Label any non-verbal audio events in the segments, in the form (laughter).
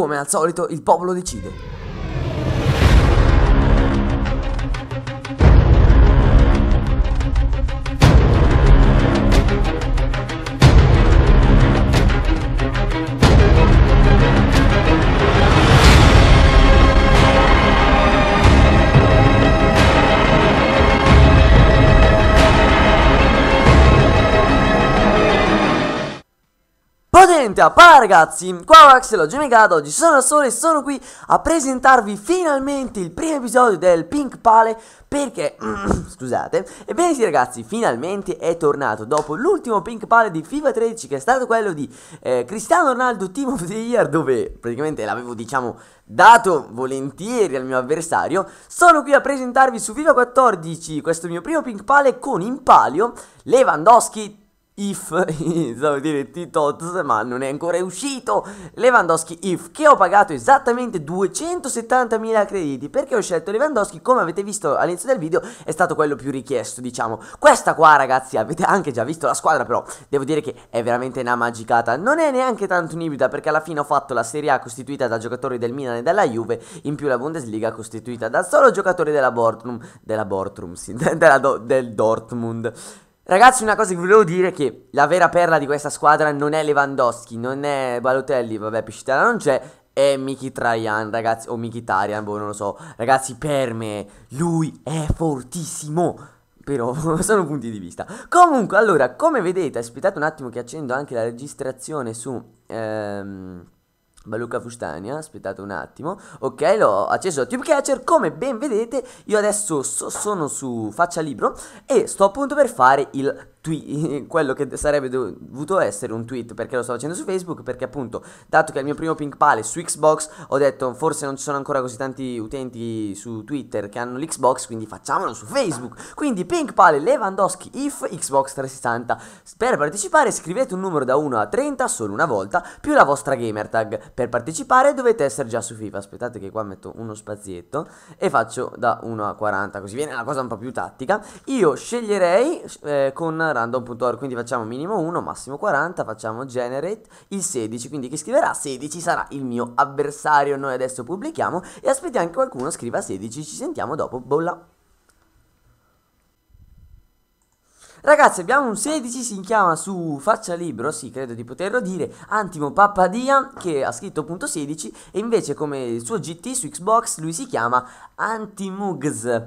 come al solito il popolo decide. Finalmente a ah, par ragazzi, qua Axel, oggi Megad, oggi sono da sole e sono qui a presentarvi finalmente il primo episodio del Pink Pale perché, (clears throat) scusate, ebbene sì ragazzi, finalmente è tornato dopo l'ultimo Pink Pale di FIFA 13 che è stato quello di eh, Cristiano Ronaldo Team of the Year dove praticamente l'avevo diciamo dato volentieri al mio avversario Sono qui a presentarvi su FIFA 14 questo mio primo Pink Pale con in palio Lewandowski If, stavo (laughs) dire T-Tots, ma non è ancora uscito Lewandowski If, che ho pagato esattamente 270.000 crediti perché ho scelto Lewandowski, come avete visto all'inizio del video, è stato quello più richiesto, diciamo. Questa qua, ragazzi, avete anche già visto la squadra, però devo dire che è veramente una magicata. Non è neanche tanto un'ibrida perché alla fine ho fatto la Serie A costituita da giocatori del Milan e della Juve, in più la Bundesliga costituita da solo giocatori della Bortrum, della Bortrum, sì, (laughs) della do, del Dortmund. Ragazzi, una cosa che volevo dire è che la vera perla di questa squadra non è Lewandowski, non è Balotelli, vabbè, Piscitella non c'è, è Miki Traian, ragazzi, o Miki Tarian, boh, non lo so. Ragazzi, per me, lui è fortissimo. Però (laughs) sono punti di vista. Comunque, allora, come vedete, aspettate un attimo che accendo anche la registrazione su... Ehm Baluca Fustania, eh, aspettate un attimo Ok, l'ho acceso da TubeCatcher Come ben vedete, io adesso so sono su Faccia Libro E sto appunto per fare il tweet, (laughs) quello che sarebbe dovuto essere un tweet perché lo stavo facendo su Facebook, perché appunto, dato che è il mio primo Pink Pale su Xbox, ho detto forse non ci sono ancora così tanti utenti su Twitter che hanno l'Xbox, quindi facciamolo su Facebook. Quindi Pink Pale Lewandowski if Xbox 360. Per partecipare scrivete un numero da 1 a 30 solo una volta più la vostra gamertag Per partecipare dovete essere già su FIFA. Aspettate che qua metto uno spazietto e faccio da 1 a 40, così viene la cosa un po' più tattica. Io sceglierei eh, con random.org, quindi facciamo minimo 1, massimo 40, facciamo generate il 16, quindi chi scriverà 16 sarà il mio avversario, noi adesso pubblichiamo e aspettiamo che qualcuno scriva 16, ci sentiamo dopo, bolla! Ragazzi, abbiamo un 16, si chiama su Faccia Libro, sì, credo di poterlo dire, Antimo Pappadia, che ha scritto punto 16, e invece come il suo GT su Xbox lui si chiama Antimugs.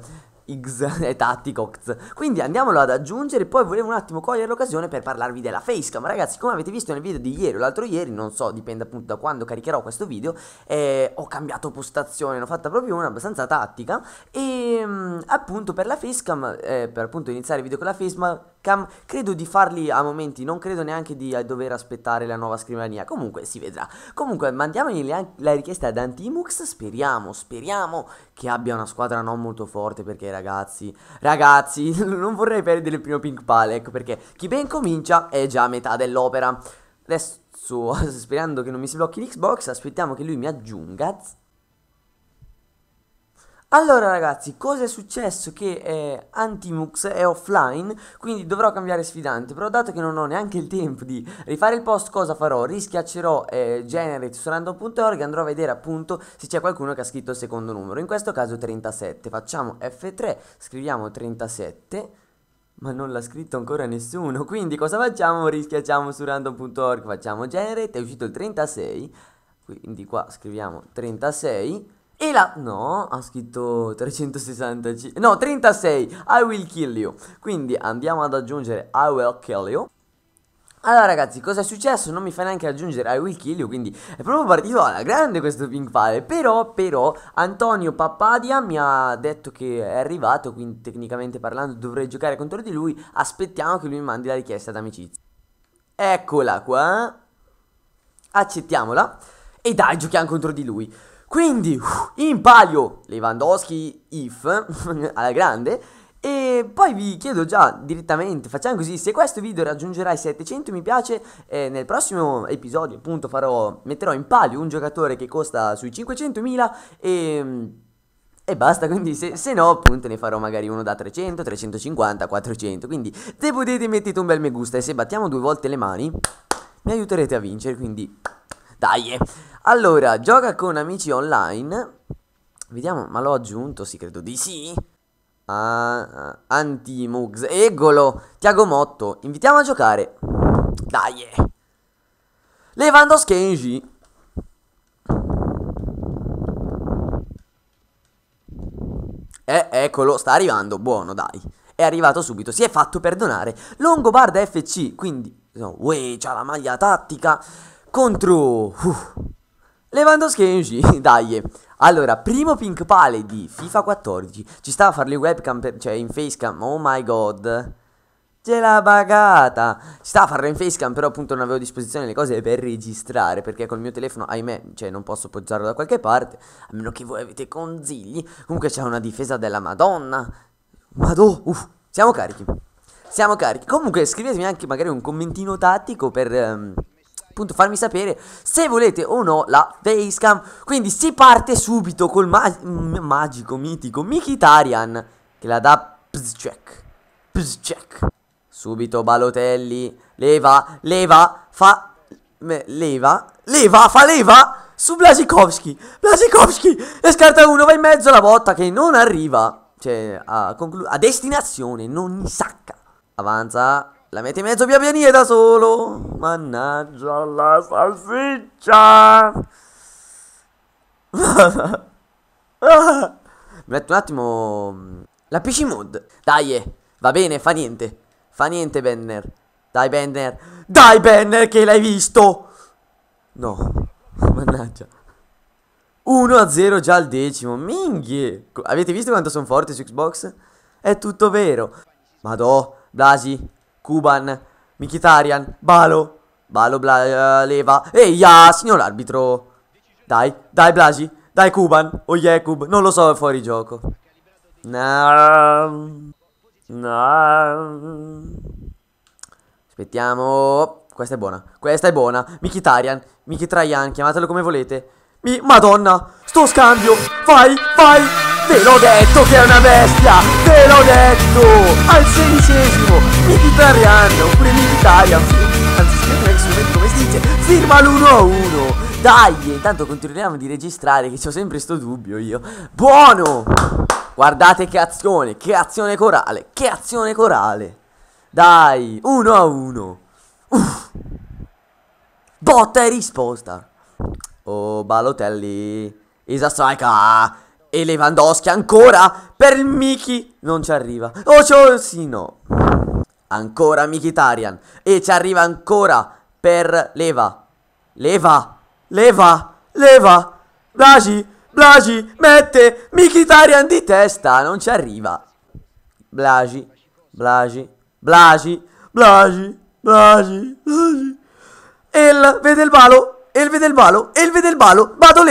X e (laughs) Tacticox. Quindi andiamolo ad aggiungere. Poi volevo un attimo cogliere l'occasione per parlarvi della facecam. Ragazzi, come avete visto nel video di ieri o l'altro ieri, non so, dipende appunto da quando caricherò questo video, eh, ho cambiato postazione, ne ho fatta proprio una abbastanza tattica. E ehm, appunto per la facecam, eh, per appunto iniziare il video con la facecam Cam- credo di farli a momenti, non credo neanche di eh, dover aspettare la nuova scrivania. Comunque si vedrà. Comunque mandiamogli la richiesta ad Antimux. Speriamo, speriamo che abbia una squadra non molto forte. Perché ragazzi, ragazzi, (laughs) non vorrei perdere il primo pink Pale. Ecco perché chi ben comincia è già a metà dell'opera. Adesso, (laughs) sperando che non mi si blocchi l'Xbox, aspettiamo che lui mi aggiunga. Allora ragazzi, cosa è successo? Che eh, Antimux è offline, quindi dovrò cambiare sfidante, però dato che non ho neanche il tempo di rifare il post, cosa farò? Rischiaccerò eh, generate su random.org e andrò a vedere appunto se c'è qualcuno che ha scritto il secondo numero, in questo caso 37. Facciamo F3, scriviamo 37. Ma non l'ha scritto ancora nessuno, quindi cosa facciamo? Rischiacciamo su random.org, facciamo generate, è uscito il 36, quindi qua scriviamo 36 e la... No, ha scritto 365... No, 36. I will kill you. Quindi andiamo ad aggiungere I will kill you. Allora ragazzi, cosa è successo? Non mi fa neanche aggiungere I will kill you, quindi è proprio partito alla grande questo ping pong. Però, però, Antonio Pappadia mi ha detto che è arrivato, quindi tecnicamente parlando dovrei giocare contro di lui Aspettiamo che lui mi mandi la richiesta d'amicizia Eccola qua Accettiamola E dai, giochiamo contro di lui quindi, uh, in palio Lewandowski, if, (laughs) alla grande. E poi vi chiedo già direttamente, facciamo così, se questo video raggiungerà i 700 mi piace, eh, nel prossimo episodio appunto farò, metterò in palio un giocatore che costa sui 500.000 e... E basta, quindi se, se, no appunto ne farò magari uno da 300, 350, 400 Quindi se potete mettete un bel me gusta e se battiamo due volte le mani mi aiuterete a vincere Quindi dai. Allora, gioca con amici online. Vediamo, ma l'ho aggiunto, sì, credo di sì. Ah, ah Antimux, Egolo, Tiago Motto, invitiamo a giocare. Dai. Levando Engi. Eh, eccolo, sta arrivando, buono, dai. È arrivato subito, si è fatto perdonare. Longobarda FC, quindi... No, uè, c'ha la maglia tattica contro uff, uh, Lewandowski (laughs) dai. Allora, primo pink pale di FIFA 14. Ci stava a fare le webcam, per, cioè in facecam. Oh my god. Ce l'ha bagata. Ci stava a farlo in facecam, però appunto non avevo a disposizione le cose per registrare. Perché col mio telefono, ahimè, cioè non posso poggiarlo da qualche parte. A meno che voi avete consigli. Comunque c'è una difesa della Madonna. Madò, uff, uh, siamo carichi. Siamo carichi. Comunque scrivetemi anche magari un commentino tattico per... Um, appunto farmi sapere se volete o no la facecam. Quindi si parte subito col ma magico, mitico Mikitarian che la dà pzcheck, pzcheck. Subito Balotelli, leva, leva, fa, leva, leva, fa leva su Blasikowski. Blasikowski e scarta uno, va in mezzo alla botta che non arriva. Cioè, a, a destinazione, non sacca. Avanza la metti in mezzo via pianina da solo. Mannaggia la salsiccia. Mi metto un attimo... Mm, la PC mod. Dai, eh, va bene, fa niente. Fa niente, Banner. Dai, Banner. Dai, Banner, che l'hai visto. No. Mannaggia. 1 a 0 già al decimo. Minghie. Avete visto quanto sono forte su Xbox? È tutto vero. Madò, Blasi, Kuban, Mikitarian, Balo, Balo Bla, uh, leva. Ehi, signor arbitro. Dai, dai Blasi, dai Kuban o oh, Jakub, non lo so, è fuori gioco. No. No. Aspettiamo. Questa è buona. Questa è buona. Mikitarian, Mikitraian, chiamatelo come volete. Mi Madonna, sto scambio. Vai, vai. Te l'ho detto che è una bestia, te l'ho detto! Al sedicesimo, Militarian, oppure Militarian, anzi scrivete come si dice, firma l'1-1! Dai, intanto continuiamo di registrare che c'ho sempre sto dubbio io. Buono! Guardate che azione, che azione corale, che azione corale! Dai, 1-1! Uff! Botta e risposta! Oh, Balotelli, is a striker! E Lewandowski ancora per il Miki non ci arriva. Oh, c'ho sì, no. Ancora Mikitarian. E ci arriva ancora per Leva. Leva. Leva. Leva. Blasi. Blasi. Mette Mikitarian di testa. Non ci arriva. Blasi. Blasi. Blasi. Blasi. Blasi. Blasi. El vede il palo. il vede il palo. il vede il palo. Vado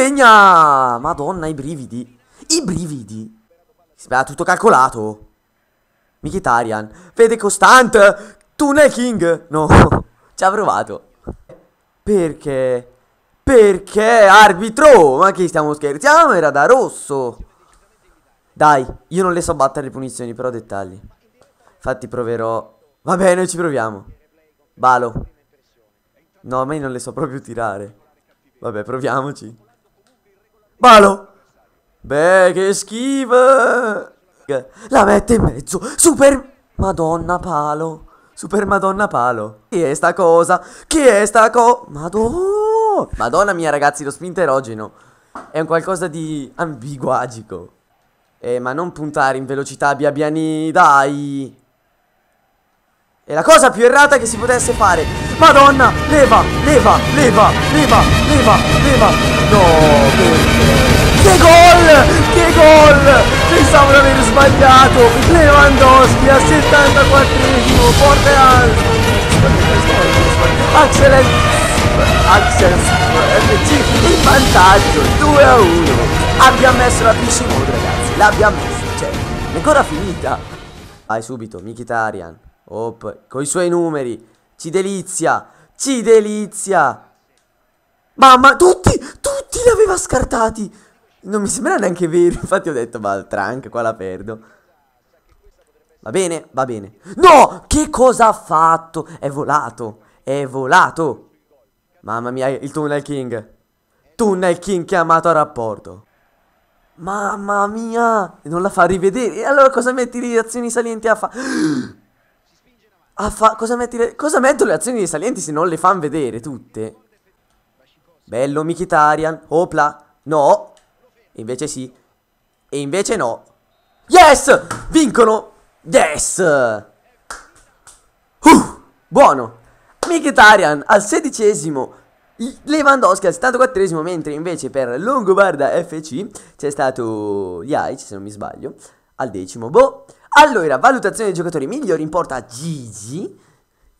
Madonna, i brividi i brividi. Si tutto calcolato. Mkhitaryan. Fede costante. Tunnel King. No. (laughs) Ci ha provato. Perché? Perché arbitro? Ma che stiamo scherzando? Era da rosso. Dai, io non le so battere le punizioni, però dettagli. Infatti proverò. Vabbè, noi ci proviamo. Balo. No, a me non le so proprio tirare. Vabbè, proviamoci. Balo! Beh, che schifo! La mette in mezzo! Super... Madonna palo! Super Madonna palo! Chi è sta cosa? Chi è sta co... Madonna! Madonna mia ragazzi, lo spinterogeno! È un qualcosa di ambiguagico. Eh, ma non puntare in velocità, Biabiani, dai! È la cosa più errata che si potesse fare. Madonna, leva, leva, leva, leva, leva, leva. No, Che gol! Che gol! Pensavo di aver sbagliato. Lewandowski al 74esimo, al... Axel Axel FC Il vantaggio 2 a 1. Abbiamo messo la PC mode, ragazzi. L'abbiamo messo cioè, è ancora finita. Vai subito, Mikitarian. Hop, con i suoi numeri. Ci delizia, ci delizia. Mamma, tutti, tutti li aveva scartati. Non mi sembra neanche vero, (laughs) infatti ho detto, ma trunk qua la perdo. Va bene, va bene. No, che cosa ha fatto? È volato, è volato. Mamma mia, il Tunnel King. Tunnel King chiamato a rapporto. Mamma mia, non la fa rivedere. E allora cosa metti le azioni salienti a fare? fa... cosa, le... cosa metto le azioni salienti se non le fanno vedere tutte? Bello Mikitarian. Opla. No. invece sì. E invece no. Yes! Vincono. Yes! Uh, buono. Mikitarian al sedicesimo. Lewandowski al 74esimo, mentre invece per Longobarda FC c'è stato Yai, se non mi sbaglio, al decimo. Boh. Allora, valutazione dei giocatori migliori in porta Gigi.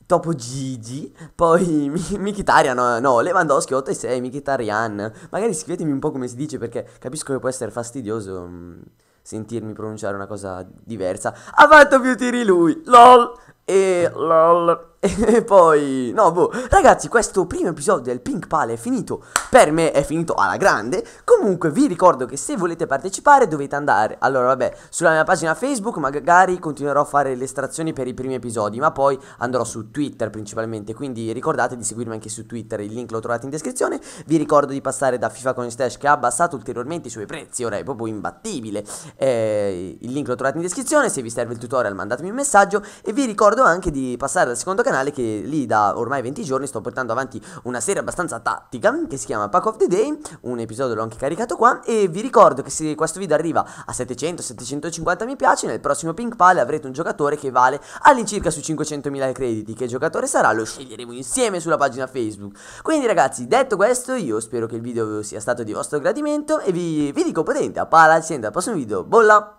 Topo Gigi, poi (laughs) Mkhitaryan, no, no Lewandowski 8 e 6, Mkhitaryan. Magari scrivetemi un po' come si dice perché capisco che può essere fastidioso mh, mm, sentirmi pronunciare una cosa diversa. Ha fatto più tiri lui, lol, e lol. (laughs) E poi, no, boh, ragazzi, questo primo episodio del Pink Pale è finito. Per me è finito alla grande. Comunque, vi ricordo che se volete partecipare dovete andare. Allora, vabbè, sulla mia pagina Facebook, magari continuerò a fare le estrazioni per i primi episodi. Ma poi andrò su Twitter principalmente. Quindi ricordate di seguirmi anche su Twitter. Il link lo trovate in descrizione. Vi ricordo di passare da FIFA con Stash che ha abbassato ulteriormente i suoi prezzi. Ora è proprio imbattibile. Eh, il link lo trovate in descrizione. Se vi serve il tutorial, mandatemi un messaggio. E vi ricordo anche di passare al secondo canale canale che lì da ormai 20 giorni sto portando avanti una serie abbastanza tattica che si chiama Pack of the Day, un episodio l'ho anche caricato qua e vi ricordo che se questo video arriva a 700-750 mi piace nel prossimo Pink Pal avrete un giocatore che vale all'incirca sui 500.000 crediti, che giocatore sarà lo sceglieremo insieme sulla pagina Facebook. Quindi ragazzi detto questo io spero che il video sia stato di vostro gradimento e vi, vi dico potente a pala, ci sentiamo al prossimo video, bolla!